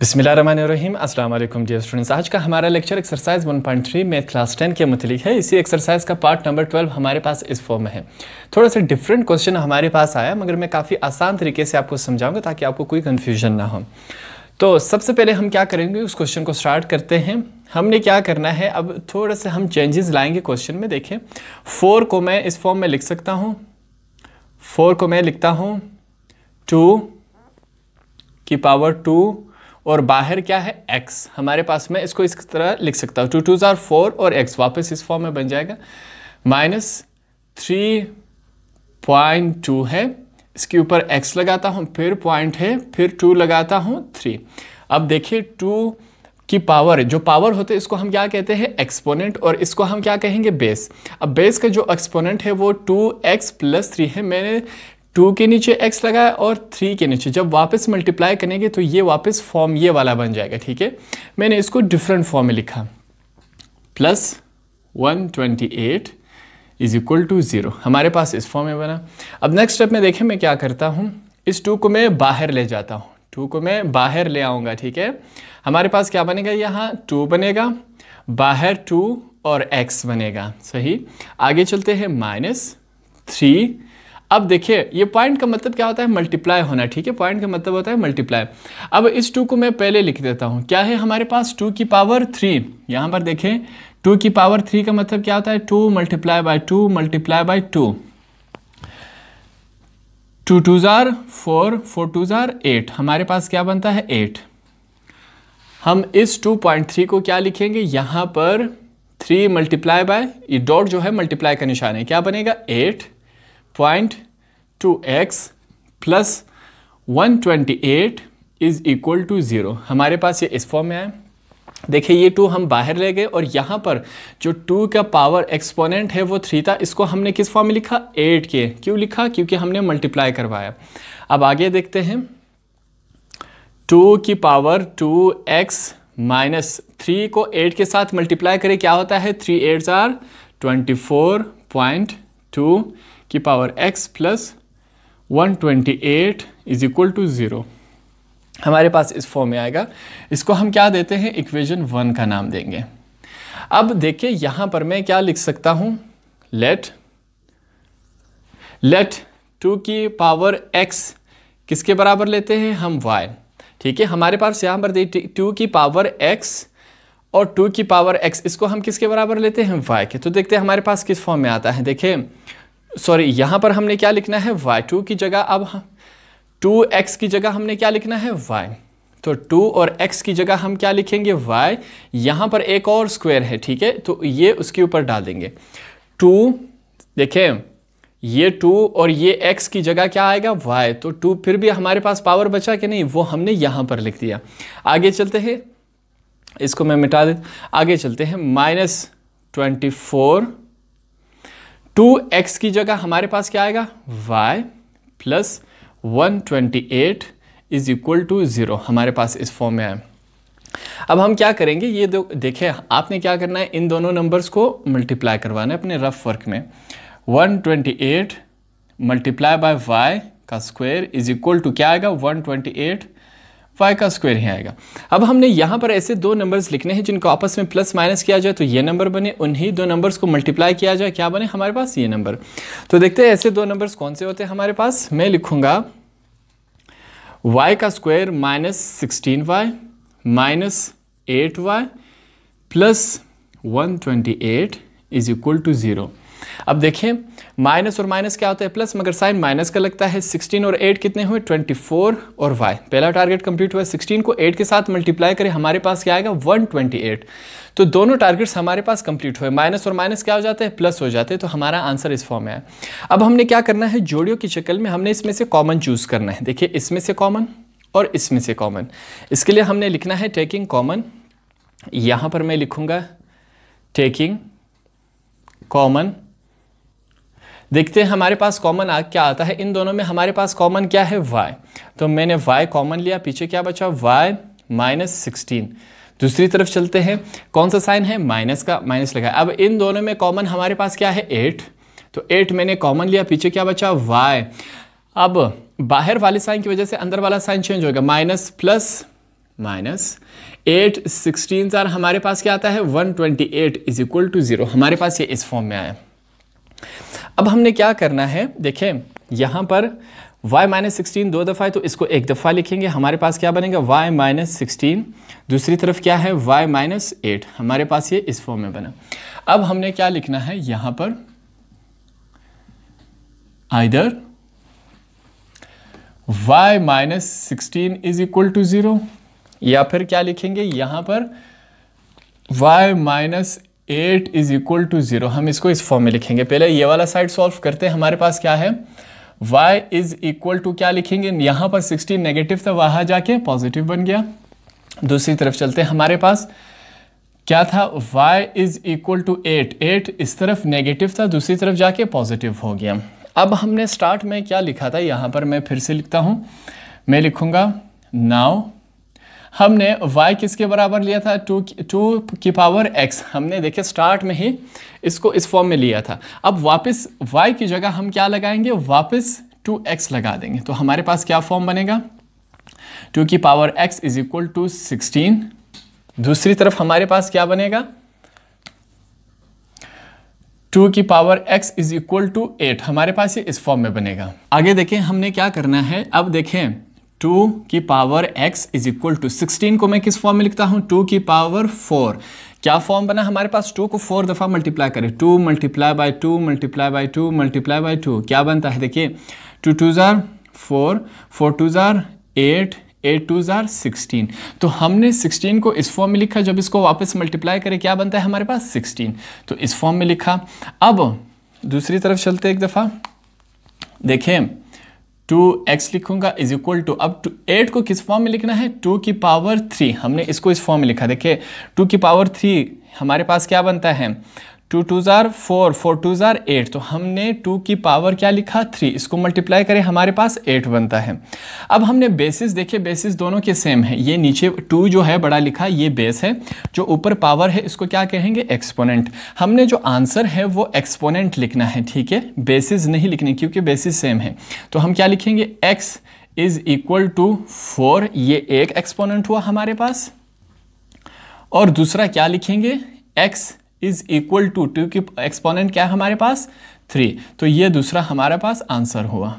बिसमीम अल्लाम dear students आज का हमारा लेक्चर एक्सरसाइज 1.3 मैथ क्लास 10 के मतलब है इसी एक्सरसाइज का पार्ट नंबर 12 हमारे पास इस फॉर्म में है थोड़ा सा डिफरेंट क्वेश्चन हमारे पास आया मगर मैं काफ़ी आसान तरीके से आपको समझाऊंगा ताकि आपको कोई कन्फ्यूजन ना हो तो सबसे पहले हम क्या करेंगे उस क्वेश्चन को स्टार्ट करते हैं हमने क्या करना है अब थोड़ा सा हम चेंजेस लाएंगे क्वेश्चन में देखें फोर को मैं इस फॉर्म में लिख सकता हूँ फोर को मैं लिखता हूँ टू की पावर टू और बाहर क्या है एक्स हमारे पास मैं इसको इस तरह लिख सकता हूँ टू टू ज़ार फोर और एक्स वापस इस फॉर्म में बन जाएगा माइनस थ्री पॉइंट टू है इसके ऊपर एक्स लगाता हूँ फिर पॉइंट है फिर टू लगाता हूँ थ्री अब देखिए टू की पावर जो पावर होते हैं इसको हम क्या कहते हैं एक्सपोनेंट और इसको हम क्या कहेंगे बेस अब बेस का जो एक्सपोनेंट है वो टू एक्स प्लस थ्री है मैंने टू के नीचे एक्स लगाया और थ्री के नीचे जब वापस मल्टीप्लाई करेंगे तो ये वापस फॉर्म ये वाला बन जाएगा ठीक है मैंने इसको डिफरेंट फॉर्म में लिखा plus one twenty eight is equal to zero हमारे पास इस फॉर्म में बना अब नेक्स्ट स्टेप में देखें मैं क्या करता हूँ इस टू को मैं बाहर ले जाता हूँ टू को मैं बाहर ले आऊँगा ठीक है हमारे पास क्या बनेगा यहाँ टू बनेगा बाहर टू और एक्स बनेगा सही आगे चलते हैं माइनस थ्री अब देखिए ये पॉइंट का मतलब क्या होता है मल्टीप्लाई होना ठीक है पॉइंट का मतलब होता है मल्टीप्लाई अब इस टू को मैं पहले लिख देता हूँ क्या है हमारे पास टू की पावर थ्री यहाँ पर देखें टू की पावर थ्री का मतलब क्या होता है two multiply by two multiply by two two two ज़ार फोर फोर टू ज़ार एट हमारे पास क्या बनता है एट हम इस टू पॉइंट थ्री को क्या लिखेंगे यहाँ पर थ्री मल्टीप्लाई बाय ये डॉट जो है मल्टीप्लाई का निशान है क्या बनेगा eight point two x plus one twenty eight is equal to zero हमारे पास ये इस फॉर्म में आए देखिए ये टू हम बाहर ले गए और यहाँ पर जो टू का पावर एक्सपोनेंट है वो थ्री था इसको हमने किस फॉर्म में लिखा एट के क्यों लिखा क्योंकि हमने मल्टीप्लाई करवाया अब आगे देखते हैं टू की power two x minus three को एट के साथ मल्टीप्लाई करें क्या होता है three eights are twenty four point two की power x plus one twenty eight is equal to zero हमारे पास इस फॉर्म में आएगा इसको हम क्या देते हैं इक्वेशन वन का नाम देंगे अब देखिए यहाँ पर मैं क्या लिख सकता हूँ लेट लेट टू की पावर एक्स किसके बराबर लेते हैं हम y ठीक है हमारे पास यहाँ पर टू की पावर x और टू की पावर x इसको हम किसके बराबर लेते हैं y के तो देखते हैं हमारे पास किस फॉर्म में आता है देखिए सॉरी यहाँ पर हमने क्या लिखना है वाई टू की जगह अब टू एक्स की जगह हमने क्या लिखना है वाई तो टू और एक्स की जगह हम क्या लिखेंगे वाई यहाँ पर एक और स्क्वायर है ठीक है तो ये उसके ऊपर डाल देंगे टू देखें ये टू और ये एक्स की जगह क्या आएगा वाई तो टू फिर भी हमारे पास पावर बचा कि नहीं वो हमने यहाँ पर लिख दिया आगे चलते हैं इसको मैं मिटा दे आगे चलते हैं minus twenty four two x की जगह हमारे पास क्या आएगा y plus one twenty eight is equal to zero हमारे पास इस फॉर्म में है अब हम क्या करेंगे ये दो देखे आपने क्या करना है इन दोनों नंबर्स को मल्टीप्लाई करवाना है अपने रफ वर्क में 128 twenty eight multiply by y का स्क्वायर इज इक्वल टू क्या आएगा 128 y का स्क्वायर ही आएगा अब हमने यहाँ पर ऐसे दो नंबर्स लिखने हैं जिनको आपस में प्लस माइनस किया जाए तो ये नंबर बने उन्हीं दो नंबर्स को मल्टीप्लाई किया जाए क्या बने हमारे पास ये नंबर तो देखते हैं ऐसे दो नंबर्स कौन से होते हैं हमारे पास मैं लिखूंगा वाई का square minus sixteen y minus eight y plus one twenty eight is equal to zero अब देखें माइनस और माइनस क्या होता है प्लस मगर साइन माइनस का लगता है 16 और एट कितने हुए 24 और वाई पहला टारगेट कंप्लीट हुआ 16 को 8 के साथ मल्टीप्लाई करें हमारे पास क्या आएगा वन ट्वेंटी एट तो दोनों टारगेट्स हमारे पास कंप्लीट हुए माइनस और माइनस क्या हो जाते हैं प्लस हो जाते हैं तो हमारा आंसर इस फॉर्म में है अब हमने क्या करना है जोड़ियों की शक्ल में हमने इसमें से कॉमन चूज़ करना है देखिए इसमें से कॉमन और इसमें से कॉमन इसके लिए हमने लिखना है टेकिंग कॉमन यहाँ पर मैं लिखूँगा टेकिंग कॉमन देखते हैं हमारे पास कॉमन आ क्या आता है इन दोनों में हमारे पास कॉमन क्या है वाई तो मैंने वाई कॉमन लिया पीछे क्या बचा वाई माइनस सिक्सटीन दूसरी तरफ चलते हैं कौन सा साइन है माइनस का माइनस लगा अब इन दोनों में कॉमन हमारे पास क्या है एट तो एट मैंने कॉमन लिया पीछे क्या बचा वाई अब बाहर वाले साइन की वजह से अंदर वाला साइन चेंज होगा minus plus minus eight sixteen sir हमारे पास क्या आता है one twenty eight is equal to zero हमारे पास ये इस फॉर्म में आया अब हमने क्या करना है देखें यहाँ पर y माइनस सिक्सटीन दो दफ़ा है तो इसको एक दफ़ा लिखेंगे हमारे पास क्या बनेगा y माइनस सिक्सटीन दूसरी तरफ क्या है y माइनस एट हमारे पास ये इस फॉर्म में बना अब हमने क्या लिखना है यहाँ पर either y minus sixteen is equal to zero या फिर क्या लिखेंगे यहाँ पर y minus eight is equal to zero हम इसको इस फॉर्म में लिखेंगे पहले ये वाला साइड सॉल्व करते हैं हमारे पास क्या है y इज़ इक्वल टू क्या लिखेंगे यहाँ पर 16 नेगेटिव था वहाँ जाके पॉजिटिव बन गया दूसरी तरफ चलते हैं हमारे पास क्या था y is equal to eight eight इस तरफ नेगेटिव था दूसरी तरफ जाके पॉजिटिव हो गया अब हमने स्टार्ट में क्या लिखा था यहाँ पर मैं फिर से लिखता हूँ मैं लिखूँगा नाव हमने y किसके बराबर लिया था टू टू की पावर x हमने देखे स्टार्ट में ही इसको इस फॉर्म में लिया था अब वापस y की जगह हम क्या लगाएंगे वापस 2x लगा देंगे तो हमारे पास क्या फॉर्म बनेगा टू की power x is equal to sixteen दूसरी तरफ हमारे पास क्या बनेगा टू की power x is equal to eight हमारे पास ये इस फॉर्म में बनेगा आगे देखें हमने क्या करना है अब देखें टू की power x is equal to sixteen को मैं किस फॉर्म में लिखता हूँ टू की पावर फोर क्या फॉर्म बना हमारे पास टू को फोर दफ़ा मल्टीप्लाई करें two multiply by two multiply by two multiply by two क्या बनता है देखिए टू टू ज़ार फोर फोर टू ज़ार एट एट टू ज़ार सिक्सटीन तो हमने सिक्सटीन को इस फॉर्म में लिखा जब इसको वापस मल्टीप्लाई करें क्या बनता है हमारे पास सिक्सटीन तो इस फॉर्म में लिखा अब दूसरी तरफ चलते एक दफ़ा देखें टू एक्स लिखूंगा इज इक्वल टू अब टू एट को किस फॉर्म में लिखना है टू की पावर थ्री हमने इसको इस फॉर्म में लिखा देखिए टू की पावर थ्री हमारे पास क्या बनता है टू टू ज़ार फोर फोर टू ज़ार एट तो हमने टू की पावर क्या लिखा थ्री इसको मल्टीप्लाई करें हमारे पास एट बनता है अब हमने बेसिस देखे बेसिस दोनों के सेम है ये नीचे टू जो है बड़ा लिखा ये बेस है जो ऊपर पावर है इसको क्या कहेंगे एक्सपोनेंट हमने जो आंसर है वो एक्सपोनेंट लिखना है ठीक है बेसिस नहीं लिखने क्योंकि बेसिस सेम है तो हम क्या लिखेंगे x is equal to four ये एक एक्सपोनेंट हुआ हमारे पास और दूसरा क्या लिखेंगे x is equal to two की एक्सपोनेंट क्या है हमारे पास थ्री तो ये दूसरा हमारे पास आंसर हुआ